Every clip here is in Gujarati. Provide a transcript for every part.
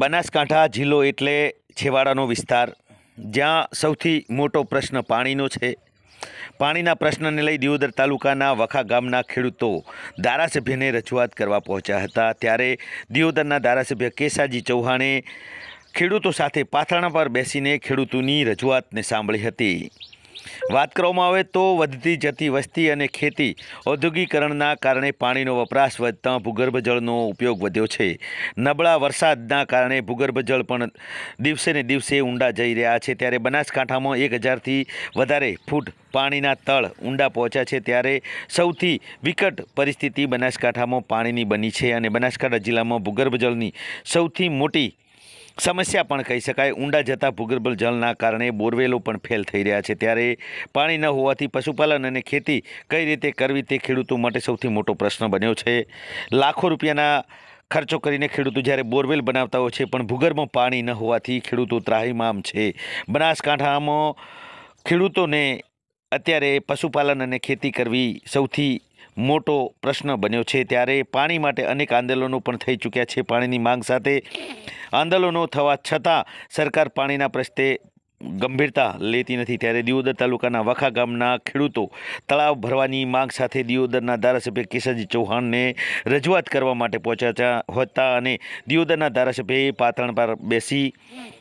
બનાસકાંઠા જિલ્લો એટલે છેવાડાનો વિસ્તાર જ્યાં સૌથી મોટો પ્રશ્ન પાણીનો છે પાણીના પ્રશ્નને લઈ દિયોદર તાલુકાના વખા ગામના ખેડૂતો ધારાસભ્યને રજૂઆત કરવા પહોંચ્યા હતા ત્યારે દિયોદરના ધારાસભ્ય કેસાજી ચૌહાણે ખેડૂતો સાથે પાથરણા પર બેસીને ખેડૂતોની રજૂઆતને સાંભળી હતી વાત કરવામાં આવે તો વધતી જતી વસ્તી અને ખેતી ઔદ્યોગિકરણના કારણે પાણીનો વપરાશ વધતા ભૂગર્ભ જળનો ઉપયોગ વધ્યો છે નબળા વરસાદના કારણે ભૂગર્ભ જળ પણ દિવસે ને દિવસે ઊંડા જઈ રહ્યા છે ત્યારે બનાસકાંઠામાં એક હજારથી વધારે ફૂટ પાણીના તળ ઊંડા પહોંચ્યા છે ત્યારે સૌથી વિકટ પરિસ્થિતિ બનાસકાંઠામાં પાણીની બની છે અને બનાસકાંઠા જિલ્લામાં ભૂગર્ભ જળની સૌથી મોટી સમસ્યા પણ કહી શકાય ઊંડા જતા ભૂગર્ભ જળના કારણે બોરવેલો પણ ફેલ થઈ રહ્યા છે ત્યારે પાણી ન હોવાથી પશુપાલન અને ખેતી કઈ રીતે કરવી તે ખેડૂતો માટે સૌથી મોટો પ્રશ્ન બન્યો છે લાખો રૂપિયાના ખર્ચો કરીને ખેડૂતો જ્યારે બોરવેલ બનાવતા હોય છે પણ ભૂગર્ભમાં પાણી ન હોવાથી ખેડૂતો ત્રાહીમામ છે બનાસકાંઠામાં ખેડૂતોને અત્યારે પશુપાલન અને ખેતી કરવી સૌથી મોટો પ્રશ્ન બન્યો છે ત્યારે પાણી માટે અનેક આંદોલનો પણ થઈ ચૂક્યા છે પાણીની માંગ સાથે આંદોલનો થવા છતાં સરકાર પાણીના પ્રશ્ને ગંભીરતા લેતી નથી ત્યારે દિયોદર તાલુકાના વખા ગામના ખેડૂતો તળાવ ભરવાની માંગ સાથે દિયોદરના ધારાસભ્ય કિશનજી ચૌહાણને રજૂઆત કરવા માટે પહોંચ્યા હતા અને દિયોદરના ધારાસભ્યએ પાથરણ પર બેસી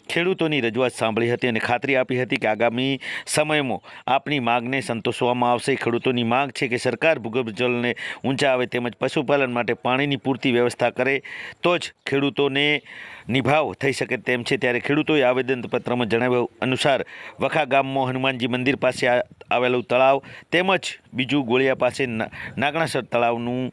ખેડૂતોની રજૂઆત સાંભળી હતી અને ખાતરી આપી હતી કે આગામી સમયમાં આપની માગને સંતોષવામાં આવશે ખેડૂતોની માગ છે કે સરકાર ભૂગર્ભ જળને ઊંચા આવે તેમજ પશુપાલન માટે પાણીની પૂરતી વ્યવસ્થા કરે તો જ ખેડૂતોને નિભાવ થઈ શકે તેમ છે ત્યારે ખેડૂતોએ આવેદનપત્રમાં જણાવ્યા અનુસાર વખા ગામમાં હનુમાનજી મંદિર પાસે આવેલું તળાવ તેમજ બીજું ગોળિયા પાસે નાગણાસર તળાવનું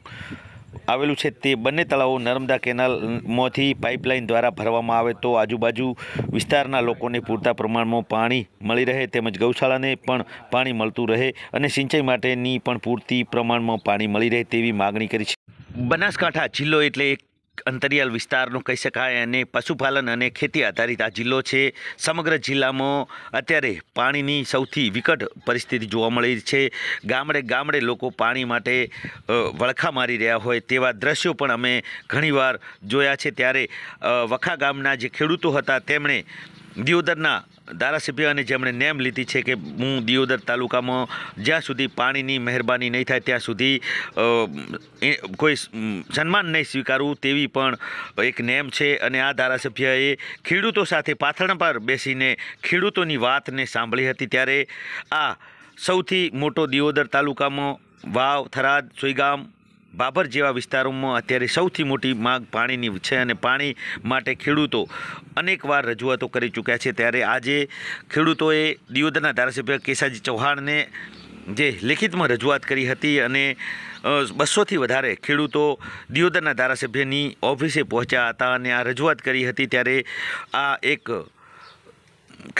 આવેલું છે તે બંને તળાવો નર્મદા કેનાલમાંથી પાઇપલાઇન દ્વારા ભરવામાં આવે તો આજુબાજુ વિસ્તારના લોકોને પૂરતા પ્રમાણમાં પાણી મળી રહે તેમજ ગૌશાળાને પણ પાણી મળતું રહે અને સિંચાઈ માટેની પણ પૂરતી પ્રમાણમાં પાણી મળી રહે તેવી માગણી કરી છે બનાસકાંઠા જિલ્લો એટલે એક અંતરિયાળ વિસ્તારનું કહી શકાય અને પશુપાલન અને ખેતી આધારિત આ જિલ્લો છે સમગ્ર જિલ્લામાં અત્યારે પાણીની સૌથી વિકટ પરિસ્થિતિ જોવા મળી છે ગામડે ગામડે લોકો પાણી માટે વળખા મારી રહ્યા હોય તેવા દ્રશ્યો પણ અમે ઘણીવાર જોયા છે ત્યારે વખા ગામના જે ખેડૂતો હતા તેમણે દિયોદરના ધારાસભ્યની જેમણે નેમ લીધી છે કે હું દિયોદર તાલુકામાં જ્યાં સુધી પાણીની મહેરબાની નહીં થાય ત્યાં સુધી કોઈ સન્માન નહીં સ્વીકારવું તેવી પણ એક નેમ છે અને આ ધારાસભ્યએ ખેડૂતો સાથે પાથરણ પર બેસીને ખેડૂતોની વાતને સાંભળી હતી ત્યારે આ સૌથી મોટો દિયોદર તાલુકામાં વાવ થરાદ સુઈગામ બાબર જેવા વિસ્તારોમાં અત્યારે સૌથી મોટી માગ પાણીની છે અને પાણી માટે ખેડૂતો અનેકવાર રજૂઆતો કરી ચૂક્યા છે ત્યારે આજે ખેડૂતોએ દિયોદરના ધારાસભ્ય કેસાજી ચૌહાણને જે લેખિતમાં રજૂઆત કરી હતી અને બસોથી વધારે ખેડૂતો દિયોદરના ધારાસભ્યની ઓફિસે પહોંચ્યા હતા અને આ રજૂઆત કરી હતી ત્યારે આ એક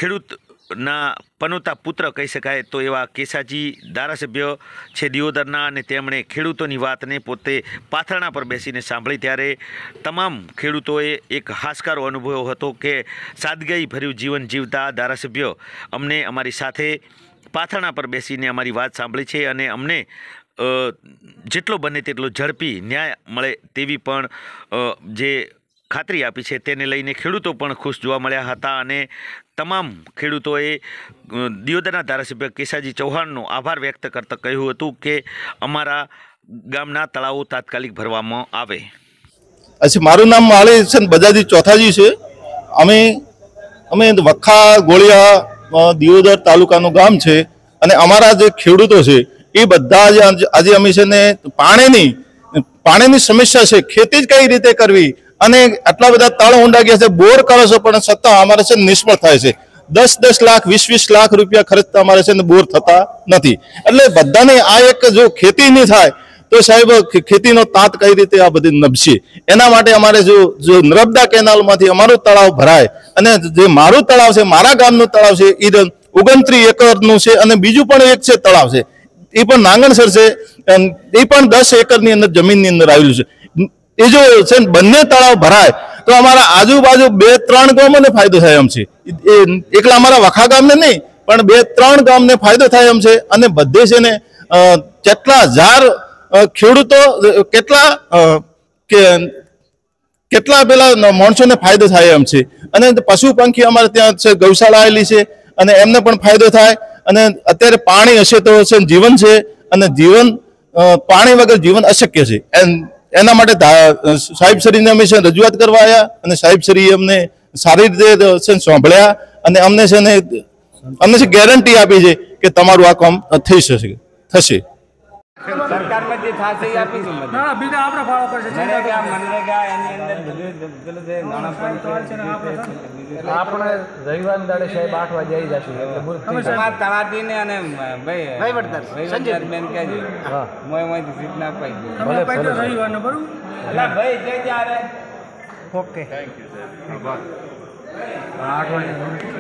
ખેડૂત ના પનોતા પુત્ર કહી શકાય તો એવા કેસાજી ધારાસભ્ય છે દિયોદરના અને તેમણે ખેડૂતોની વાતને પોતે પાથરણા પર બેસીને સાંભળી ત્યારે તમામ ખેડૂતોએ એક હાશકારો અનુભવ્યો હતો કે સાદગી ભર્યું જીવન જીવતા ધારાસભ્યો અમને અમારી સાથે પાથરણા પર બેસીને અમારી વાત સાંભળી છે અને અમને જેટલો બને તેટલો ઝડપી ન્યાય મળે તેવી પણ જે ખાતરી આપી છે તેને લઈને ખેડૂતો પણ ખુશ જોવા મળ્યા હતા અને તમામ ખેડૂતોએ દિયોદરના ધારાસભ્ય કેશાજી ચૌહાણનો આભાર વ્યક્ત કરતા કહ્યું હતું કે અમારા ગામના તળાવો તાત્કાલિક ભરવામાં આવે અચ્છા મારું નામ માલેશન બજાજી ચોથાજી છે અમે અમે વખા ગોળિયા દિયોદર તાલુકાનું ગામ છે અને અમારા જે ખેડૂતો છે એ બધા આજે આજે અમે છે ને પાણીની પાણીની સમસ્યા છે ખેતી જ કઈ રીતે કરવી અને આટલા બધા તાળો ઊંડા ગયા છે બોર કરો છો પણ છતાં અમારે છે નિષ્ફળ થાય છે દસ દસ લાખ વીસ વીસ લાખ રૂપિયા ખર્ચતા અમારે છે બોર થતા નથી એટલે બધાને આ એક જો ખેતી નહીં થાય તો સાહેબ ખેતીનો તાંત કઈ રીતે આ બધી નભશે એના માટે અમારે જો જો નર્મદા કેનાલમાંથી અમારું તળાવ ભરાય અને જે મારું તળાવ છે મારા ગામનું તળાવ છે એ ઓગણત્રીસ એકરનું છે અને બીજું પણ એક છે તળાવ છે એ પણ નાંગણસર છે એ પણ દસ એકરની અંદર જમીનની અંદર આવેલું છે એ જો છે ને બંને તળાવ ભરાય તો અમારા આજુબાજુ બે ત્રણ ગામોને ફાયદો થાય એમ છે એકલા અમારા વખા ગામને નહીં પણ બે ત્રણ ગામને ફાયદો થાય એમ છે અને બધે છે ને કેટલા હજાર ખેડૂતો કેટલા કે કેટલા પેલા માણસોને ફાયદો થાય એમ છે અને પશુ પંખી અમારે ત્યાં છે ગૌશાળા આવેલી છે અને એમને પણ ફાયદો થાય અને અત્યારે પાણી હશે તો છે જીવન છે અને જીવન પાણી વગર જીવન અશક્ય છે એન્ડ એના માટે સાહેબ શ્રીને અમે છે રજૂઆત કરવા આવ્યા અને સાહેબ શ્રી અમને સારી રીતે છે સાંભળ્યા અને અમને છે ને અમને છે ગેરંટી આપી છે કે તમારું આ કામ થઈ શકે થશે સરકારમાં જે થશે એ આપીશું ના બીજા આપણે ફાળો પડશે મનરેગા મનરેગા એની અંદર બધું છે નાણાં પંચાયત આપણે રવિવાર દાડે સાહેબ આઠ વાગે આવી જશું એટલે તમારા તળાટીને અને ભાઈ વહીવટદાર વહીવટદાર બેન કહેજો મોય મોયથી સીટ ના પાઈ તમને પાઈ રવિવારનો બરોબર એટલે ભાઈ જય ત્યારે ઓકે થેન્ક યુ સાહેબ આઠ વાગે